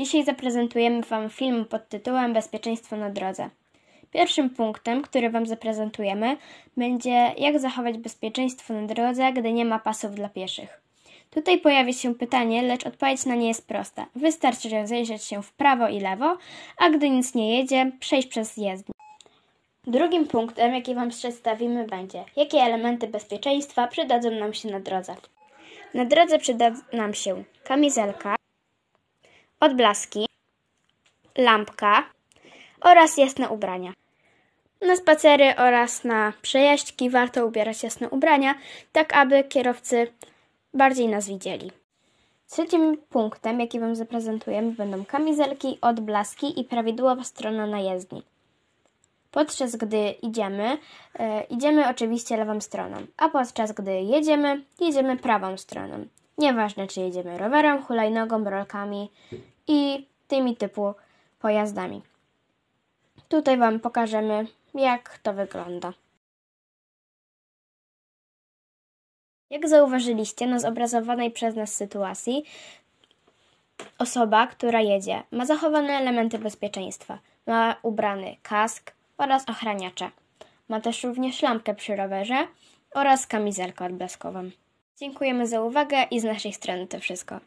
Dzisiaj zaprezentujemy Wam film pod tytułem Bezpieczeństwo na drodze. Pierwszym punktem, który Wam zaprezentujemy, będzie jak zachować bezpieczeństwo na drodze, gdy nie ma pasów dla pieszych. Tutaj pojawia się pytanie, lecz odpowiedź na nie jest prosta. Wystarczy rozejrzeć się w prawo i lewo, a gdy nic nie jedzie, przejść przez jezdnię. Drugim punktem, jaki Wam przedstawimy, będzie jakie elementy bezpieczeństwa przydadzą nam się na drodze. Na drodze przyda nam się kamizelka, odblaski, lampka oraz jasne ubrania. Na spacery oraz na przejażdżki warto ubierać jasne ubrania, tak aby kierowcy bardziej nas widzieli. Trzecim punktem, jaki Wam zaprezentujemy, będą kamizelki, odblaski i prawidłowa strona na jezdni. Podczas gdy idziemy, e, idziemy oczywiście lewą stroną, a podczas gdy jedziemy, jedziemy prawą stroną. Nieważne, czy jedziemy rowerem, hulajnogą, rolkami i tymi typu pojazdami. Tutaj Wam pokażemy, jak to wygląda. Jak zauważyliście na zobrazowanej przez nas sytuacji, osoba, która jedzie, ma zachowane elementy bezpieczeństwa. Ma ubrany kask oraz ochraniacze. Ma też również lampkę przy rowerze oraz kamizelkę odblaskową. Dziękujemy za uwagę i z naszej strony to wszystko